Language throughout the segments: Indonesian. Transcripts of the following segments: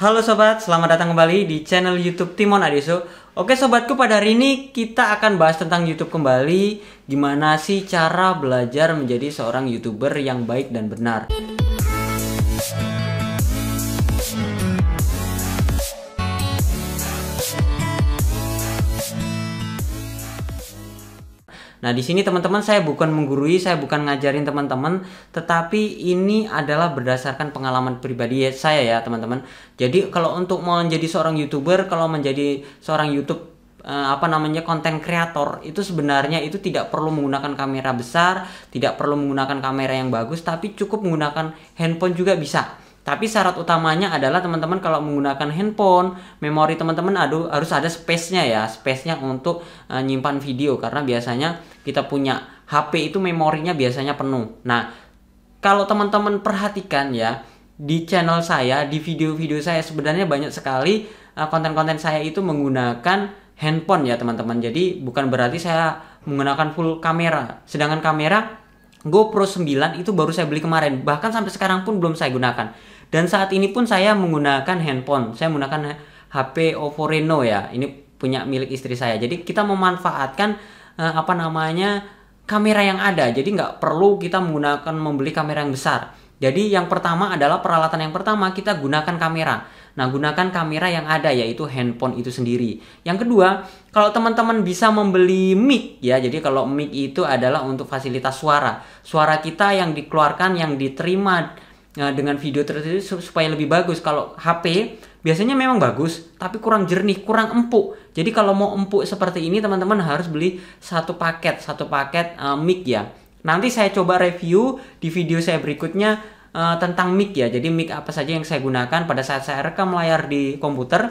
Halo sobat, selamat datang kembali di channel YouTube Timon Adeso. Oke sobatku, pada hari ini kita akan bahas tentang YouTube kembali, gimana sih cara belajar menjadi seorang YouTuber yang baik dan benar. Nah, di sini teman-teman saya bukan menggurui, saya bukan ngajarin teman-teman, tetapi ini adalah berdasarkan pengalaman pribadi saya ya, teman-teman. Jadi kalau untuk mau menjadi seorang YouTuber, kalau menjadi seorang YouTube eh, apa namanya konten kreator itu sebenarnya itu tidak perlu menggunakan kamera besar, tidak perlu menggunakan kamera yang bagus, tapi cukup menggunakan handphone juga bisa tapi syarat utamanya adalah teman-teman kalau menggunakan handphone, memori teman-teman aduh harus ada space-nya ya, space-nya untuk uh, nyimpan video karena biasanya kita punya HP itu memorinya biasanya penuh. Nah, kalau teman-teman perhatikan ya di channel saya, di video-video saya sebenarnya banyak sekali konten eh, konten-konten saya itu menggunakan handphone ya teman-teman. Jadi bukan berarti saya menggunakan full kamera. Sedangkan kamera GoPro 9 itu baru saya beli kemarin. Bahkan sampai sekarang pun belum saya gunakan. Dan saat ini pun saya menggunakan handphone. Saya menggunakan HP Oppo Reno ya. Ini punya milik istri saya. Jadi kita memanfaatkan eh, apa namanya kamera yang ada. Jadi nggak perlu kita menggunakan membeli kamera yang besar. Jadi yang pertama adalah peralatan yang pertama kita gunakan kamera. Nah, gunakan kamera yang ada yaitu handphone itu sendiri. Yang kedua, kalau teman-teman bisa membeli mic ya. Jadi kalau mic itu adalah untuk fasilitas suara. Suara kita yang dikeluarkan yang diterima e, dengan video tersebut supaya lebih bagus. Kalau HP biasanya memang bagus, tapi kurang jernih, kurang empuk. Jadi kalau mau empuk seperti ini teman-teman harus beli satu paket, satu paket uh, mic ya. Nanti saya coba review di video saya berikutnya Eh, tentang mic ya. Jadi mic apa saja yang saya gunakan pada saat saya rekam layar di komputer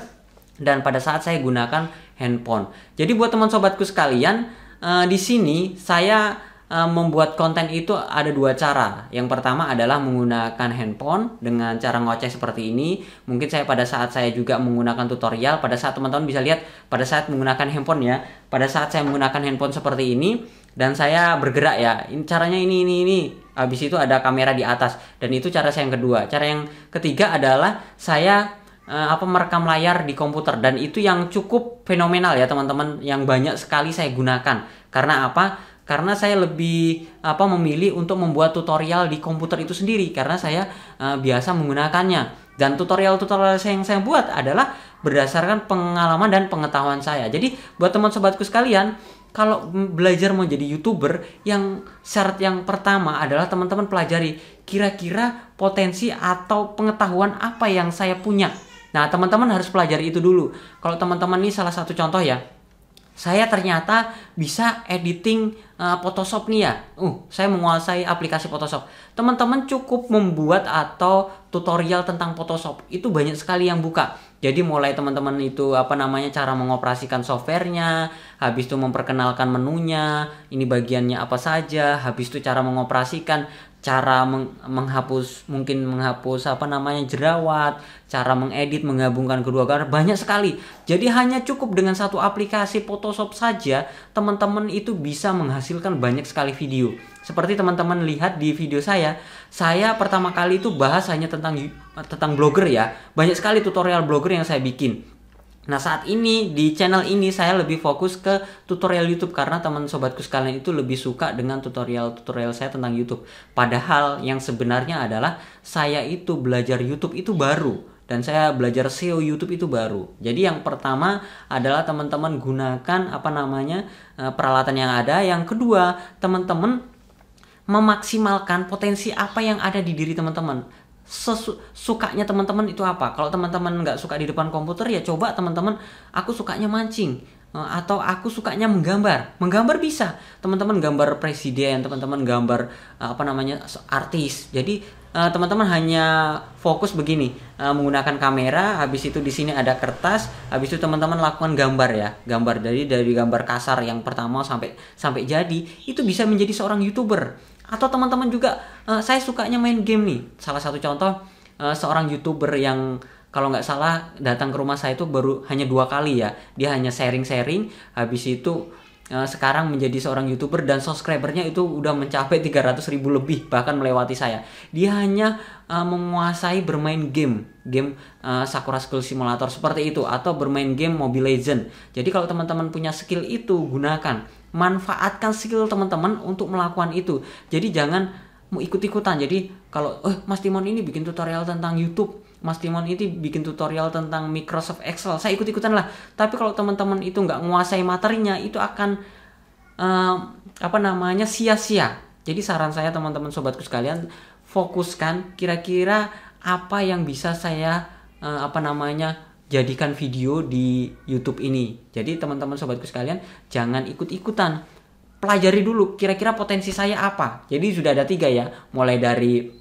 dan pada saat saya gunakan handphone. Jadi buat teman sobatku sekalian, uh, di sini saya uh, membuat konten itu ada dua cara. Yang pertama adalah menggunakan handphone dengan cara ngoceh seperti ini. Mungkin saya pada saat saya juga menggunakan tutorial, pada saat teman-teman bisa lihat pada saat menggunakan handphone ya, pada saat saya menggunakan handphone seperti ini dan saya bergerak ya. ini Caranya ini ini ini habis itu ada kamera di atas dan itu cara saya yang kedua cara yang ketiga adalah saya uh, apa merekam layar di komputer dan itu yang cukup fenomenal ya teman-teman yang banyak sekali saya gunakan karena apa karena saya lebih apa memilih untuk membuat tutorial di komputer itu sendiri karena saya uh, biasa menggunakannya dan tutorial-tutorial yang saya buat adalah berdasarkan pengalaman dan pengetahuan saya. Jadi buat teman sobatku sekalian, kalau belajar mau jadi youtuber yang syarat yang pertama adalah teman-teman pelajari kira-kira potensi atau pengetahuan apa yang saya punya nah teman-teman harus pelajari itu dulu kalau teman-teman ini salah satu contoh ya saya ternyata bisa editing uh, Photoshop nih ya. Uh, saya menguasai aplikasi Photoshop. Teman-teman cukup membuat atau tutorial tentang Photoshop. Itu banyak sekali yang buka. Jadi mulai teman-teman itu apa namanya cara mengoperasikan softwarenya, habis itu memperkenalkan menunya, ini bagiannya apa saja, habis itu cara mengoperasikan, cara meng menghapus mungkin menghapus apa namanya jerawat, cara mengedit, menggabungkan kedua gambar banyak sekali. Jadi hanya cukup dengan satu aplikasi Photoshop saja teman-teman itu bisa menghasilkan banyak sekali video. Seperti teman-teman lihat di video saya, saya pertama kali itu bahas hanya tentang Eh, tentang blogger ya banyak sekali tutorial blogger yang saya bikin Nah saat ini di channel ini saya lebih fokus ke tutorial YouTube karena teman sobatku sekalian itu lebih suka dengan tutorial-tutorial saya tentang YouTube. Padahal yang sebenarnya adalah saya itu belajar YouTube itu baru dan saya belajar SEO YouTube itu baru. Jadi yang pertama adalah teman-teman gunakan apa namanya eh, peralatan yang ada. Yang kedua teman-teman memaksimalkan potensi apa yang ada di diri teman-teman sesukanya sukanya teman-teman itu apa kalau teman-teman nggak suka di depan komputer ya coba teman-teman aku sukanya mancing eh, atau aku sukanya menggambar menggambar bisa teman-teman gambar presiden teman-teman gambar eh, apa namanya artis jadi eh, teman-teman hanya fokus begini menggunakan kamera habis itu di sini ada kertas habis itu teman-teman lakukan gambar ya gambar dari dari gambar kasar yang pertama sampai sampai jadi itu bisa menjadi seorang youtuber atau teman-teman juga uh, saya sukanya main game nih salah satu contoh uh, seorang youtuber yang kalau nggak salah datang ke rumah saya itu baru hanya dua kali ya dia hanya sharing-sharing habis itu eh, sekarang menjadi seorang youtuber dan subscribernya itu udah mencapai 300 ribu lebih bahkan melewati saya dia hanya uh, menguasai bermain game game uh, Sakura School Simulator seperti itu atau bermain game Mobile Legend jadi kalau teman-teman punya skill itu gunakan manfaatkan skill teman-teman untuk melakukan itu. Jadi jangan mau ikut-ikutan. Jadi kalau eh Mas Timon ini bikin tutorial tentang YouTube, Mas Timon ini bikin tutorial tentang Microsoft Excel, saya ikut-ikutan lah. Tapi kalau teman-teman itu nggak menguasai materinya, itu akan uh, apa namanya sia-sia. Jadi saran saya teman-teman sobatku sekalian, fokuskan kira-kira apa yang bisa saya uh, apa namanya jadikan video di YouTube ini. Jadi teman-teman sobatku sekalian jangan ikut-ikutan. Pelajari dulu kira-kira potensi saya apa. Jadi sudah ada tiga ya, mulai dari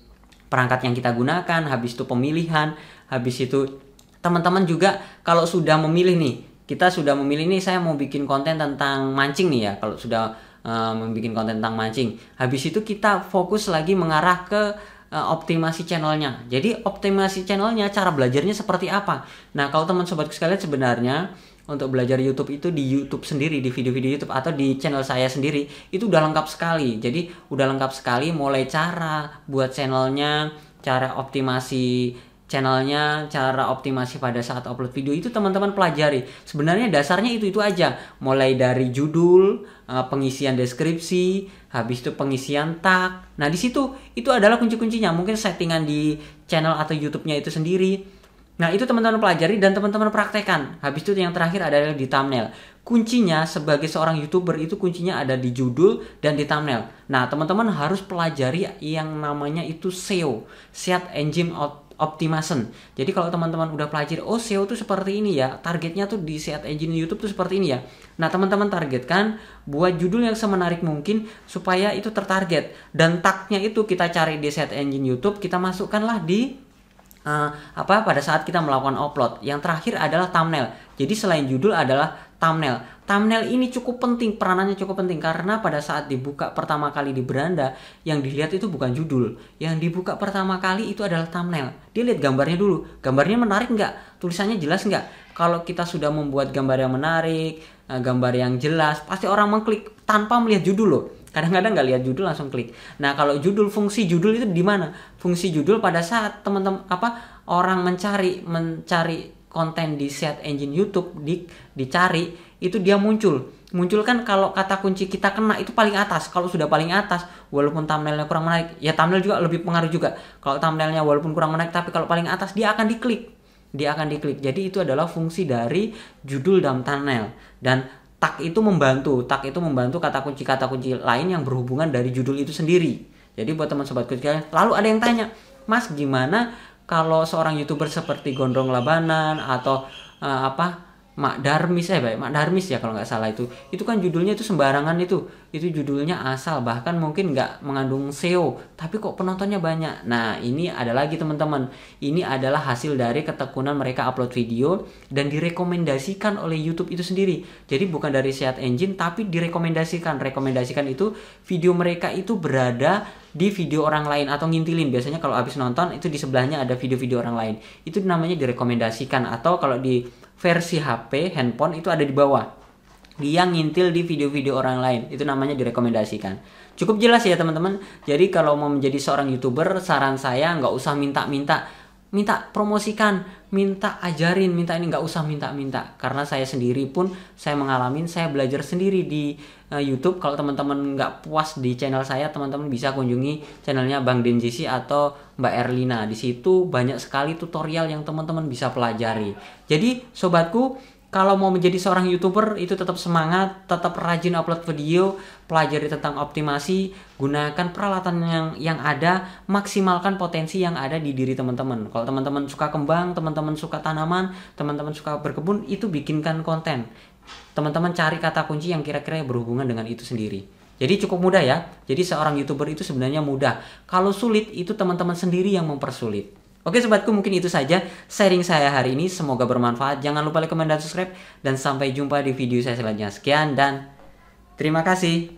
perangkat yang kita gunakan, habis itu pemilihan, habis itu teman-teman juga kalau sudah memilih nih, kita sudah memilih nih saya mau bikin konten tentang mancing nih ya. Kalau sudah uh, eh, membuat konten tentang mancing, habis itu kita fokus lagi mengarah ke Eh, optimasi channelnya. Jadi optimasi channelnya cara belajarnya seperti apa? Nah kalau teman sobatku sekalian sebenarnya untuk belajar YouTube itu di YouTube sendiri, di video-video YouTube atau di channel saya sendiri itu udah lengkap sekali. Jadi udah lengkap sekali mulai cara buat channelnya, cara optimasi channelnya, cara optimasi pada saat upload video itu teman-teman pelajari. Sebenarnya dasarnya itu-itu aja, mulai dari judul, eh, pengisian deskripsi, habis itu pengisian tag. Nah, di situ itu adalah kunci-kuncinya. Mungkin settingan di channel atau YouTube-nya itu sendiri. Nah, itu teman-teman pelajari dan teman-teman praktekkan. Habis itu yang terakhir adalah di thumbnail. Kuncinya sebagai seorang YouTuber itu kuncinya ada di judul dan di thumbnail. Nah, teman-teman harus pelajari yang namanya itu SEO, Search Engine Optimization optimization. Jadi kalau teman-teman udah pelajari, oh SEO tuh seperti ini ya, targetnya tuh di set engine YouTube tuh seperti ini ya. Nah teman-teman targetkan buat judul yang semenarik mungkin supaya itu tertarget. Dan tagnya itu kita cari di set engine YouTube, kita masukkanlah di uh, apa pada saat kita melakukan upload. Yang terakhir adalah thumbnail. Jadi selain judul adalah thumbnail. Thumbnail ini cukup penting, peranannya cukup penting karena pada saat dibuka pertama kali di beranda, yang dilihat itu bukan judul, yang dibuka pertama kali itu adalah thumbnail. Dia lihat gambarnya dulu, gambarnya menarik nggak, tulisannya jelas nggak. Kalau kita sudah membuat gambar yang menarik, eh, gambar yang jelas, pasti orang mengklik tanpa melihat judul loh. Kadang-kadang nggak lihat judul langsung klik. Nah kalau judul, fungsi judul itu di mana? Fungsi judul pada saat teman-teman apa orang mencari mencari konten di set engine YouTube di dicari itu dia muncul muncul kan kalau kata kunci kita kena itu paling atas kalau sudah paling atas walaupun thumbnailnya kurang menarik ya thumbnail juga lebih pengaruh juga kalau thumbnailnya walaupun kurang menarik tapi kalau paling atas dia akan diklik dia akan diklik jadi itu adalah fungsi dari judul dan thumbnail dan tag itu membantu tag itu membantu kata kunci kata kunci lain yang berhubungan dari judul itu sendiri jadi buat teman sobat kalian lalu ada yang tanya mas gimana kalau seorang youtuber seperti Gondrong Labanan atau uh, apa Mak Darmis eh baik Mak Darmis ya kalau nggak salah itu itu kan judulnya itu sembarangan itu itu judulnya asal bahkan mungkin nggak mengandung SEO tapi kok penontonnya banyak nah ini ada lagi teman-teman ini adalah hasil dari ketekunan mereka upload video dan direkomendasikan oleh YouTube itu sendiri jadi bukan dari Sehat Engine tapi direkomendasikan rekomendasikan itu video mereka itu berada di video orang lain atau ngintilin biasanya kalau habis nonton itu di sebelahnya ada video-video orang lain itu namanya direkomendasikan atau kalau di versi HP handphone itu ada di bawah dia ngintil di video-video orang lain itu namanya direkomendasikan cukup jelas ya teman-teman jadi kalau mau menjadi seorang youtuber saran saya nggak usah minta-minta minta promosikan, minta ajarin, minta ini nggak usah minta-minta karena saya sendiri pun saya mengalami, saya belajar sendiri di uh, YouTube. Kalau teman-teman nggak puas di channel saya, teman-teman bisa kunjungi channelnya Bang Denjisi atau Mbak Erlina. Di situ banyak sekali tutorial yang teman-teman bisa pelajari. Jadi sobatku kalau mau menjadi seorang youtuber itu tetap semangat, tetap rajin upload video, pelajari tentang optimasi, gunakan peralatan yang yang ada, maksimalkan potensi yang ada di diri teman-teman. Kalau teman-teman suka kembang, teman-teman suka tanaman, teman-teman suka berkebun, itu bikinkan konten. Teman-teman cari kata kunci yang kira-kira berhubungan dengan itu sendiri. Jadi cukup mudah ya. Jadi seorang youtuber itu sebenarnya mudah. Kalau sulit itu teman-teman sendiri yang mempersulit. Oke sobatku mungkin itu saja sharing saya hari ini. Semoga bermanfaat. Jangan lupa like, comment dan subscribe. Dan sampai jumpa di video saya selanjutnya. Sekian dan terima kasih.